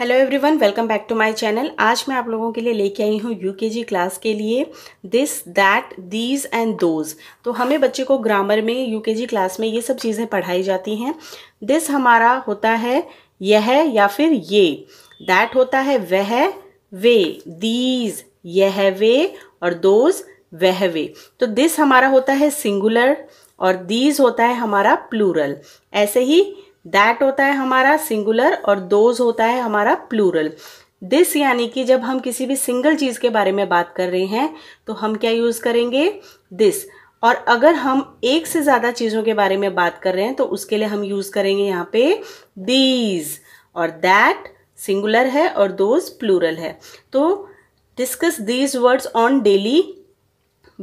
hello everyone welcome back to my channel आज मैं आप लोगों के लिए लेके आई हूँ यूकेजी क्लास के लिए this that these and those तो हमें बच्चे को ग्रामर में यूकेजी क्लास में ये सब चीज़ें पढ़ाई जाती हैं दिस हमारा होता है यह या फिर ये दैट होता है वह वे दीज यह वे और दोज वह वे तो दिस हमारा होता है सिंगुलर और दीज होता है हमारा प्लूरल ऐसे ही दैट होता है हमारा सिंगुलर और दोज होता है हमारा प्लूरल दिस यानी कि जब हम किसी भी सिंगल चीज के बारे में बात कर रहे हैं तो हम क्या यूज करेंगे दिस और अगर हम एक से ज्यादा चीजों के बारे में बात कर रहे हैं तो उसके लिए हम यूज करेंगे यहाँ पे दीज और दैट सिंगुलर है और दोज प्लूरल है तो discuss these words on daily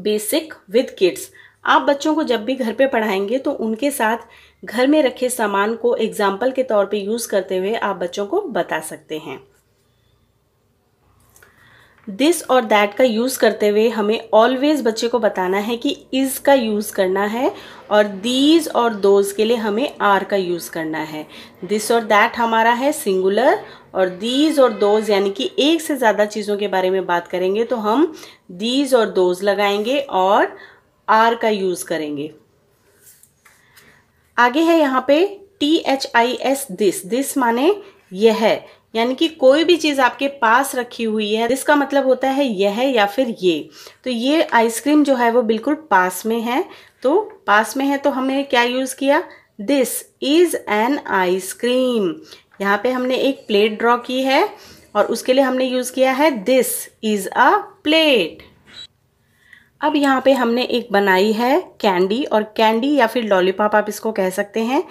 basic with kids आप बच्चों को जब भी घर पे पढ़ाएंगे तो उनके साथ घर में रखे सामान को एग्जाम्पल के तौर पे यूज़ करते हुए आप बच्चों को बता सकते हैं दिस और दैट का यूज़ करते हुए हमें ऑलवेज बच्चे को बताना है कि इज़ का यूज़ करना है और दीज और दोज के लिए हमें आर का यूज़ करना है दिस और दैट हमारा है सिंगुलर और दीज और दोज यानी कि एक से ज़्यादा चीज़ों के बारे में बात करेंगे तो हम दीज और दोज लगाएंगे और आर का यूज़ करेंगे आगे है यहाँ पे T H I S this this माने यह यानी कि कोई भी चीज़ आपके पास रखी हुई है इसका मतलब होता है यह या फिर ये तो ये आइसक्रीम जो है वो बिल्कुल पास में है तो पास में है तो हमने क्या यूज़ किया दिस इज़ एन आइसक्रीम यहाँ पे हमने एक प्लेट ड्रॉ की है और उसके लिए हमने यूज़ किया है दिस इज़ अ प्लेट अब यहाँ पे हमने एक बनाई है कैंडी और कैंडी या फिर लॉलीपॉप आप इसको कह सकते हैं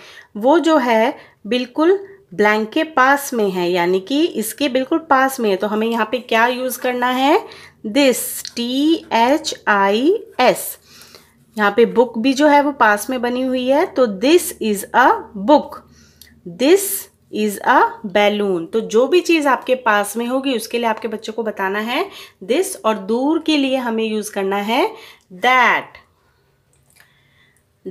वो जो है बिल्कुल ब्लैंक के पास में है यानी कि इसके बिल्कुल पास में है तो हमें यहाँ पे क्या यूज़ करना है this T H I S यहाँ पे बुक भी जो है वो पास में बनी हुई है तो this is a book this is a balloon तो जो भी चीज़ आपके पास में होगी उसके लिए आपके बच्चों को बताना है दिस और दूर के लिए हमें यूज़ करना है दैट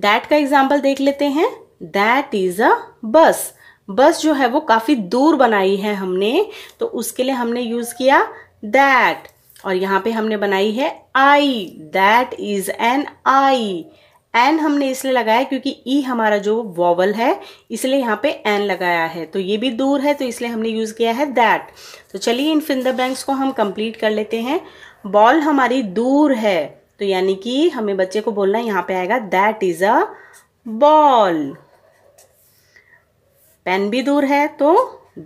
दैट का एग्जाम्पल देख लेते हैं दैट इज अ बस बस जो है वो काफ़ी दूर बनाई है हमने तो उसके लिए हमने यूज़ किया दैट और यहाँ पे हमने बनाई है I that is an I N हमने इसलिए लगाया क्योंकि ई e हमारा जो वॉवल है इसलिए यहाँ पे एन लगाया है तो ये भी दूर है तो इसलिए हमने यूज़ किया है दैट तो चलिए इन फिंगर बैंक्स को हम कंप्लीट कर लेते हैं बॉल हमारी दूर है तो यानी कि हमें बच्चे को बोलना यहाँ पे आएगा that is a ball pen भी दूर है तो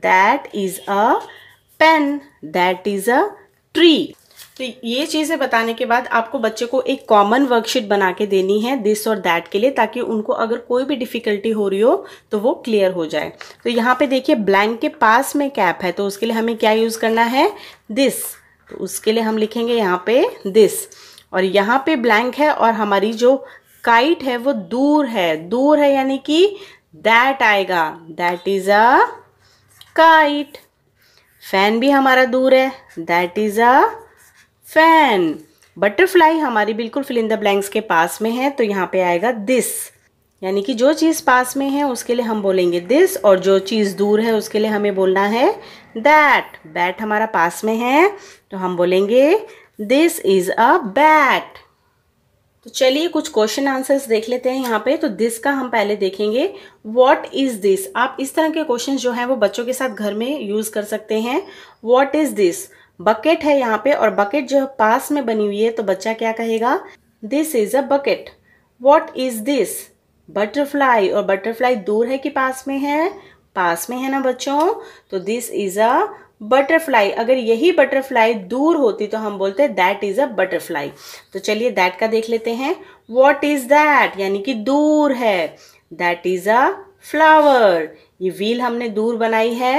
that is a pen that is a tree तो ये चीज़ें बताने के बाद आपको बच्चे को एक कॉमन वर्कशीट बना के देनी है दिस और दैट के लिए ताकि उनको अगर कोई भी डिफ़िकल्टी हो रही हो तो वो क्लियर हो जाए तो यहाँ पे देखिए ब्लैंक के पास में कैप है तो उसके लिए हमें क्या यूज़ करना है दिस तो उसके लिए हम लिखेंगे यहाँ पे दिस और यहाँ पे ब्लैंक है और हमारी जो काइट है वो दूर है दूर है यानी कि दैट आएगा that is a kite fan भी हमारा दूर है that is a fan butterfly हमारी बिल्कुल फिल इन द ब्लैंक्स के पास में है तो यहाँ पे आएगा दिस यानी कि जो चीज़ पास में है उसके लिए हम बोलेंगे दिस और जो चीज़ दूर है उसके लिए हमें बोलना है दैट बैट हमारा पास में है तो हम बोलेंगे दिस इज़ अ बैट तो चलिए कुछ क्वेश्चन आंसर्स देख लेते हैं यहाँ पे तो दिस का हम पहले देखेंगे व्हाट इज़ दिस आप इस तरह के क्वेश्चन जो हैं वो बच्चों के साथ घर में यूज़ कर सकते हैं व्हाट इज़ दिस बकेट है यहाँ पे और बकेट जो है पास में बनी हुई है तो बच्चा क्या कहेगा this is a bucket what is this butterfly और बटरफ्लाई दूर है कि पास में है पास में है ना बच्चों तो दिस इज अ बटरफ्लाई अगर यही बटरफ्लाई दूर होती तो हम बोलते दैट इज अ बटरफ्लाई तो चलिए दैट का देख लेते हैं वॉट इज दैट यानी कि दूर है दैट इज अ फ्लावर ये व्हील हमने दूर बनाई है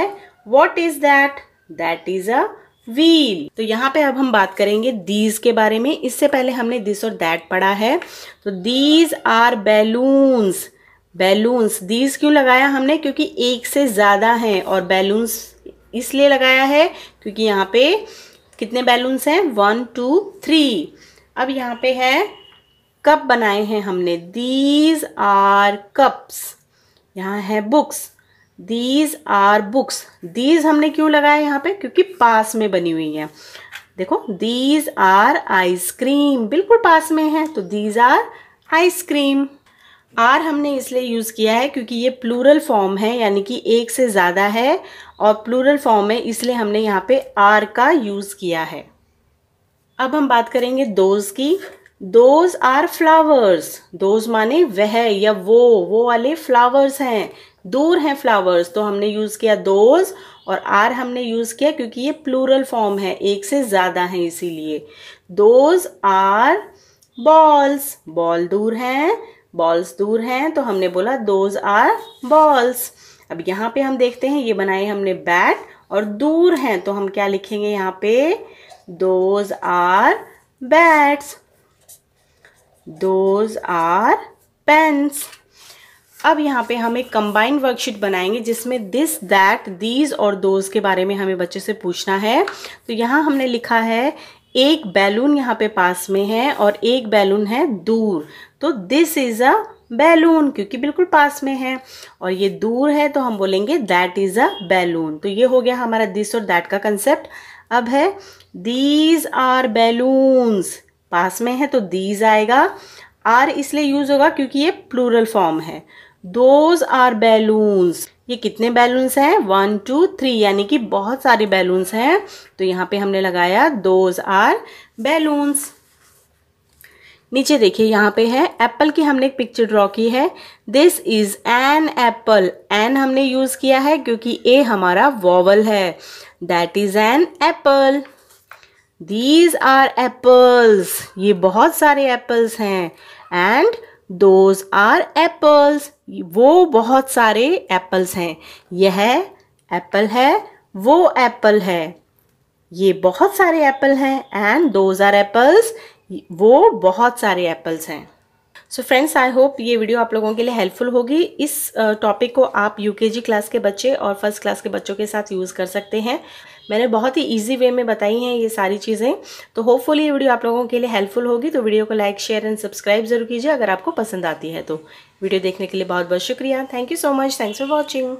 what is that that is a wheel तो यहाँ पे अब हम बात करेंगे दीज के बारे में इससे पहले हमने दिस और दैट पढ़ा है तो these are balloons balloons these क्यों लगाया हमने क्योंकि एक से ज़्यादा हैं और बैलून्स इसलिए लगाया है क्योंकि यहाँ पे कितने बैलून्स हैं वन टू थ्री अब यहाँ पे है कप बनाए हैं हमने दीज आर कप्स यहाँ है books these are books these हमने क्यों लगाया यहाँ पे क्योंकि पास में बनी हुई है देखो दीज आर आइसक्रीम बिल्कुल पास में है तो दीज आर आइसक्रीम आर हमने इसलिए यूज़ किया है क्योंकि ये प्लूरल फॉर्म है यानी कि एक से ज़्यादा है और प्लूरल फॉर्म है इसलिए हमने यहाँ पे आर का यूज़ किया है अब हम बात करेंगे दोज की दोज आर फ्लावर्स दोज माने वह या वो वो वाले फ्लावर्स हैं दूर हैं फ्लावर्स तो हमने यूज़ किया दोज और आर हमने यूज़ किया क्योंकि ये प्लूरल फॉर्म है एक से ज़्यादा है इसीलिए दोज आर बॉल्स बॉल दूर हैं बॉल्स दूर हैं तो हमने बोला दोज आर बॉल्स अब यहाँ पे हम देखते हैं ये बनाए हमने बैट और दूर हैं तो हम क्या लिखेंगे यहाँ पे those are bats those are pens अब यहाँ पे हम एक कंबाइंड वर्कशीट बनाएंगे जिसमें दिस दैट दीज और दोज के बारे में हमें बच्चे से पूछना है तो यहाँ हमने लिखा है एक बैलून यहाँ पे पास में है और एक बैलून है दूर तो दिस इज़ अ बैलून क्योंकि बिल्कुल पास में है और ये दूर है तो हम बोलेंगे दैट इज़ अ बैलून तो ये हो गया हमारा दिस और दैट का कंसेप्ट अब है दीज आर बैलून्स पास में है तो दीज आएगा आर इसलिए यूज होगा क्योंकि ये प्लूरल फॉर्म है दोज आर बैलून्स ये कितने बैलून्स हैं वन टू थ्री यानी कि बहुत सारे बैलून्स हैं तो यहाँ पे हमने लगाया दोज आर बैलून्स नीचे देखिए यहाँ पे है एप्पल की हमने एक पिक्चर ड्रॉ की है this is an apple an हमने यूज किया है क्योंकि ए हमारा वॉवल है that is an apple these are apples ये बहुत सारे एप्पल्स हैं एंड दोज आर एप्पल्स वो बहुत सारे एप्पल्स हैं यह एप्पल है वो एप्पल है ये बहुत सारे एप्पल हैं एंड दोज आर एप्पल्स वो बहुत सारे एप्पल्स हैं सो फ्रेंड्स आई होप ये वीडियो आप लोगों के लिए हेल्पफुल होगी इस टॉपिक को आप यूकेजी क्लास के बच्चे और फर्स्ट क्लास के बच्चों के साथ यूज़ कर सकते हैं मैंने बहुत ही ईजी वे में बताई हैं ये सारी चीज़ें तो होपफुली ये वीडियो आप लोगों के लिए हेल्पफुल होगी तो वीडियो को लाइक शेयर एंड सब्सक्राइब जरूर कीजिए अगर आपको पसंद आती है तो वीडियो देखने के लिए बहुत बहुत शुक्रिया thank you so much thanks for watching